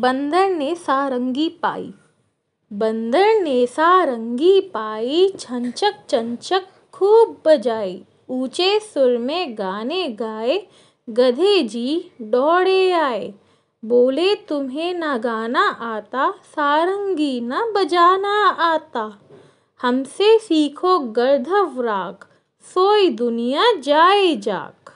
बंदर ने सारंगी पाई बंदर ने सारंगी पाई छंचक चंचक खूब बजाई ऊंचे सुर में गाने गाए गधे जी दौड़े आए बोले तुम्हें ना गाना आता सारंगी ना बजाना आता हमसे सीखो गर्धव राग सोई दुनिया जाए जाग